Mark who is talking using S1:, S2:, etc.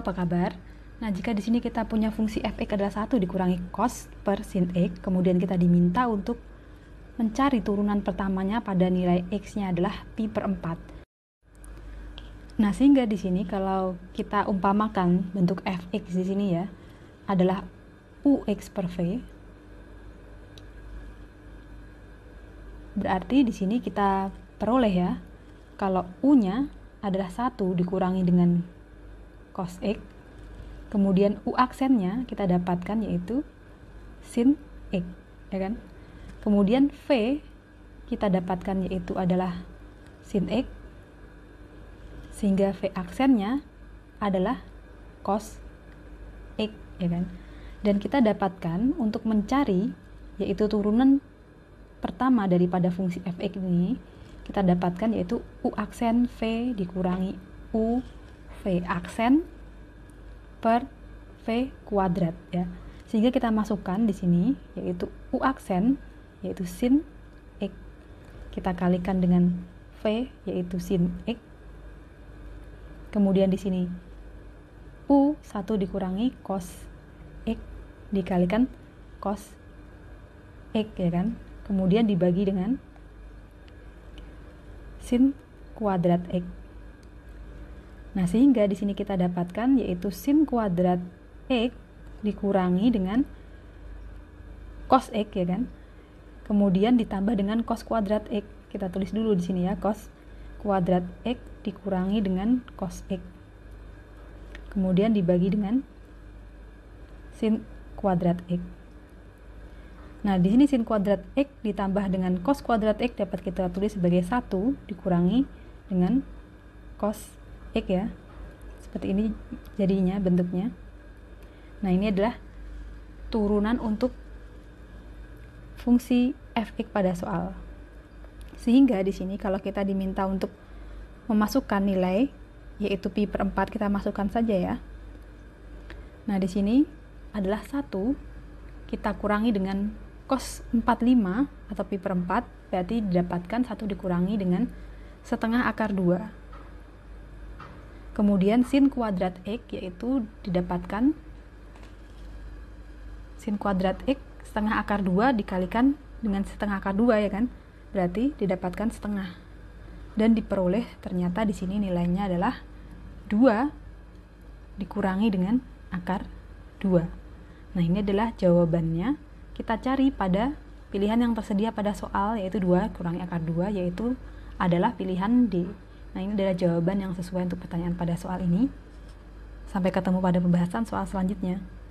S1: apa kabar? Nah, jika di sini kita punya fungsi fx adalah satu dikurangi cos per sin x, kemudian kita diminta untuk mencari turunan pertamanya pada nilai x-nya adalah pi per 4. Nah, sehingga di sini kalau kita umpamakan bentuk fx di sini ya, adalah ux per v, berarti di sini kita peroleh ya, kalau u-nya adalah satu dikurangi dengan cos x. Kemudian u aksennya kita dapatkan yaitu sin x, ya kan? Kemudian v kita dapatkan yaitu adalah sin x sehingga v aksennya adalah cos x, ya kan? Dan kita dapatkan untuk mencari yaitu turunan pertama daripada fungsi fx ini kita dapatkan yaitu u aksen v dikurangi u v aksen per V kuadrat ya. Sehingga kita masukkan di sini yaitu U aksen yaitu sin X. Kita kalikan dengan V yaitu sin X. Kemudian di sini U 1 dikurangi cos X dikalikan cos X ya kan. Kemudian dibagi dengan sin kuadrat X Nah, sehingga di sini kita dapatkan yaitu sin kuadrat x dikurangi dengan cos x ya kan. Kemudian ditambah dengan cos kuadrat x. Kita tulis dulu di sini ya, cos kuadrat x dikurangi dengan cos x. Kemudian dibagi dengan sin kuadrat x. Nah, di sini sin kuadrat x ditambah dengan cos kuadrat x dapat kita tulis sebagai 1 dikurangi dengan cos proyek ya seperti ini jadinya bentuknya nah ini adalah turunan untuk fungsi fx pada soal sehingga di sini kalau kita diminta untuk memasukkan nilai yaitu pi per 4 kita masukkan saja ya nah di sini adalah satu kita kurangi dengan cos 45 atau pi per 4 berarti didapatkan satu dikurangi dengan setengah akar 2 Kemudian sin kuadrat x yaitu didapatkan sin kuadrat x setengah akar 2 dikalikan dengan setengah akar 2 ya kan. Berarti didapatkan setengah. Dan diperoleh ternyata di sini nilainya adalah 2 dikurangi dengan akar 2. Nah, ini adalah jawabannya. Kita cari pada pilihan yang tersedia pada soal yaitu 2 kurangi akar 2 yaitu adalah pilihan D. Nah, ini adalah jawaban yang sesuai untuk pertanyaan pada soal ini. Sampai ketemu pada pembahasan soal selanjutnya.